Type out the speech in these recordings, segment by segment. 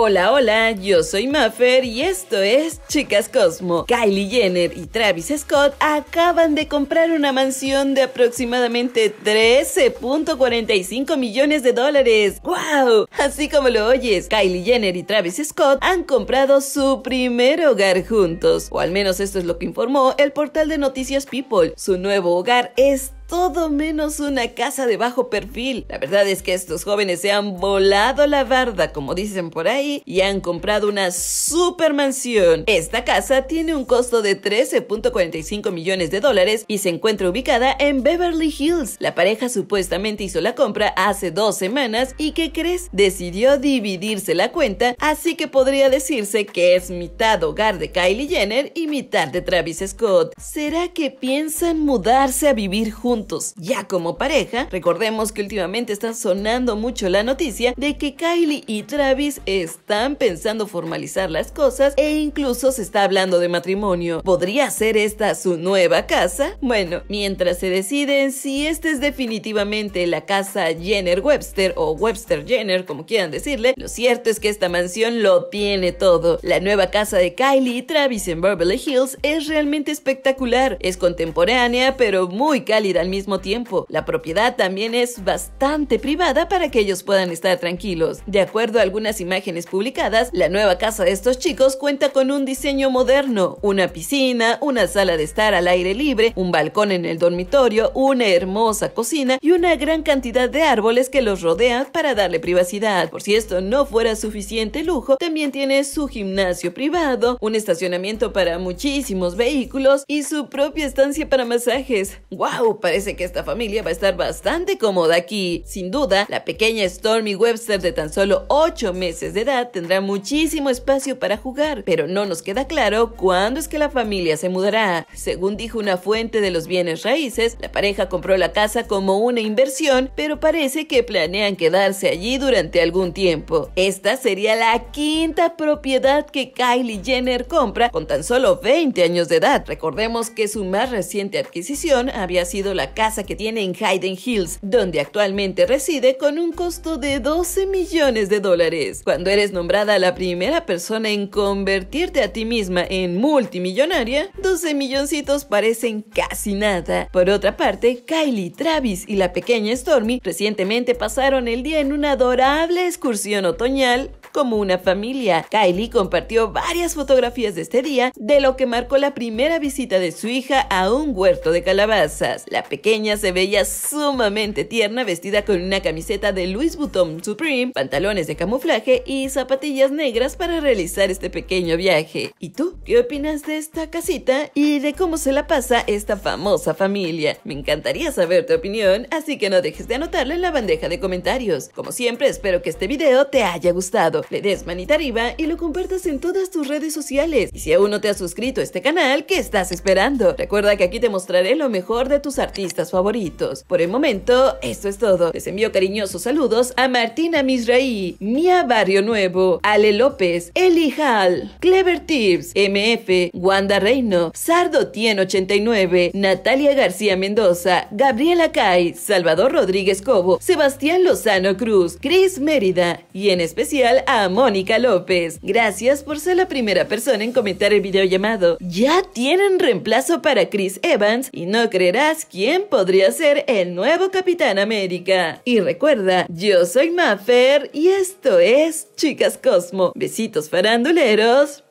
Hola, hola, yo soy Maffer y esto es Chicas Cosmo. Kylie Jenner y Travis Scott acaban de comprar una mansión de aproximadamente 13.45 millones de dólares. ¡Wow! Así como lo oyes, Kylie Jenner y Travis Scott han comprado su primer hogar juntos. O al menos esto es lo que informó el portal de noticias People. Su nuevo hogar es todo menos una casa de bajo perfil. La verdad es que estos jóvenes se han volado la barda, como dicen por ahí, y han comprado una super mansión. Esta casa tiene un costo de 13.45 millones de dólares y se encuentra ubicada en Beverly Hills. La pareja supuestamente hizo la compra hace dos semanas y ¿qué crees? Decidió dividirse la cuenta, así que podría decirse que es mitad hogar de Kylie Jenner y mitad de Travis Scott. ¿Será que piensan mudarse a vivir juntos? Ya como pareja, recordemos que últimamente está sonando mucho la noticia de que Kylie y Travis están pensando formalizar las cosas e incluso se está hablando de matrimonio. ¿Podría ser esta su nueva casa? Bueno, mientras se deciden si esta es definitivamente la casa Jenner Webster o Webster Jenner, como quieran decirle, lo cierto es que esta mansión lo tiene todo. La nueva casa de Kylie y Travis en Beverly Hills es realmente espectacular. Es contemporánea, pero muy cálida mismo tiempo. La propiedad también es bastante privada para que ellos puedan estar tranquilos. De acuerdo a algunas imágenes publicadas, la nueva casa de estos chicos cuenta con un diseño moderno, una piscina, una sala de estar al aire libre, un balcón en el dormitorio, una hermosa cocina y una gran cantidad de árboles que los rodean para darle privacidad. Por si esto no fuera suficiente lujo, también tiene su gimnasio privado, un estacionamiento para muchísimos vehículos y su propia estancia para masajes. ¡Wow! parece que esta familia va a estar bastante cómoda aquí. Sin duda, la pequeña Stormy Webster de tan solo 8 meses de edad tendrá muchísimo espacio para jugar, pero no nos queda claro cuándo es que la familia se mudará. Según dijo una fuente de los bienes raíces, la pareja compró la casa como una inversión, pero parece que planean quedarse allí durante algún tiempo. Esta sería la quinta propiedad que Kylie Jenner compra con tan solo 20 años de edad. Recordemos que su más reciente adquisición había sido la casa que tiene en Hayden Hills, donde actualmente reside con un costo de 12 millones de dólares. Cuando eres nombrada la primera persona en convertirte a ti misma en multimillonaria, 12 milloncitos parecen casi nada. Por otra parte, Kylie, Travis y la pequeña Stormy recientemente pasaron el día en una adorable excursión otoñal como una familia. Kylie compartió varias fotografías de este día de lo que marcó la primera visita de su hija a un huerto de calabazas. La pequeña se veía sumamente tierna vestida con una camiseta de Louis Vuitton Supreme, pantalones de camuflaje y zapatillas negras para realizar este pequeño viaje. ¿Y tú? ¿Qué opinas de esta casita y de cómo se la pasa esta famosa familia? Me encantaría saber tu opinión, así que no dejes de anotarla en la bandeja de comentarios. Como siempre, espero que este video te haya gustado le des manita arriba y lo compartas en todas tus redes sociales. Y si aún no te has suscrito a este canal, ¿qué estás esperando? Recuerda que aquí te mostraré lo mejor de tus artistas favoritos. Por el momento, esto es todo. Les envío cariñosos saludos a Martina Misraí, Mia Barrio Nuevo, Ale López, Eli Hall, Clever Tips, MF, Wanda Reino, Sardo Tien 89, Natalia García Mendoza, Gabriela Cay, Salvador Rodríguez Cobo, Sebastián Lozano Cruz, Cris Mérida y en especial a Mónica López. Gracias por ser la primera persona en comentar el video llamado. Ya tienen reemplazo para Chris Evans y no creerás quién podría ser el nuevo Capitán América. Y recuerda, yo soy Maffer y esto es Chicas Cosmo. Besitos faranduleros.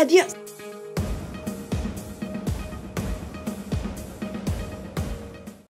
Adiós.